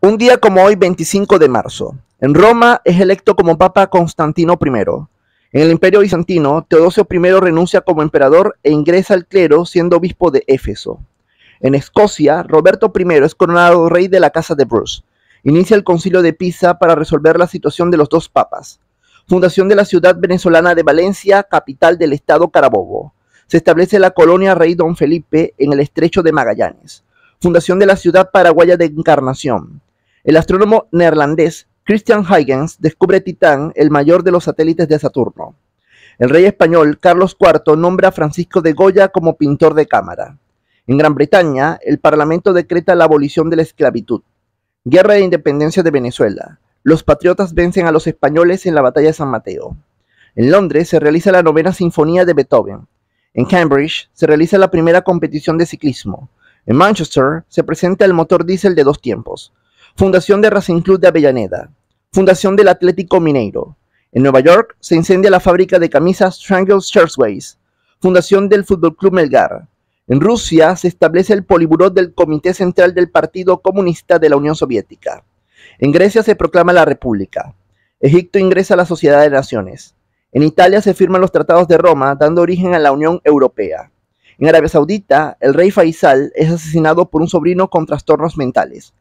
Un día como hoy, 25 de marzo, en Roma es electo como Papa Constantino I. En el Imperio Bizantino, Teodosio I renuncia como emperador e ingresa al clero siendo obispo de Éfeso. En Escocia, Roberto I es coronado rey de la Casa de Bruce. Inicia el concilio de Pisa para resolver la situación de los dos papas. Fundación de la ciudad venezolana de Valencia, capital del estado Carabobo. Se establece la colonia Rey Don Felipe en el estrecho de Magallanes. Fundación de la ciudad paraguaya de Encarnación el astrónomo neerlandés Christian Huygens descubre Titán, el mayor de los satélites de Saturno. El rey español Carlos IV nombra a Francisco de Goya como pintor de cámara. En Gran Bretaña, el Parlamento decreta la abolición de la esclavitud. Guerra de Independencia de Venezuela. Los patriotas vencen a los españoles en la batalla de San Mateo. En Londres se realiza la novena sinfonía de Beethoven. En Cambridge se realiza la primera competición de ciclismo. En Manchester se presenta el motor diésel de dos tiempos. Fundación de Racing Club de Avellaneda, Fundación del Atlético Mineiro. En Nueva York se incendia la fábrica de camisas Strangles Shirtways. Fundación del Fútbol Club Melgar. En Rusia se establece el poliburó del Comité Central del Partido Comunista de la Unión Soviética. En Grecia se proclama la República. Egipto ingresa a la Sociedad de Naciones. En Italia se firman los tratados de Roma, dando origen a la Unión Europea. En Arabia Saudita, el rey Faisal es asesinado por un sobrino con trastornos mentales.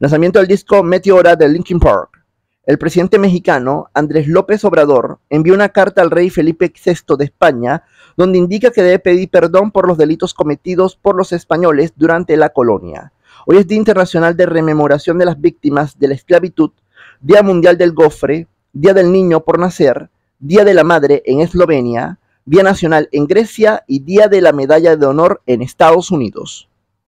Nacimiento del disco Meteora de Linkin Park. El presidente mexicano Andrés López Obrador envió una carta al rey Felipe VI de España donde indica que debe pedir perdón por los delitos cometidos por los españoles durante la colonia. Hoy es Día Internacional de Rememoración de las Víctimas de la Esclavitud, Día Mundial del Gofre, Día del Niño por Nacer, Día de la Madre en Eslovenia, Día Nacional en Grecia y Día de la Medalla de Honor en Estados Unidos.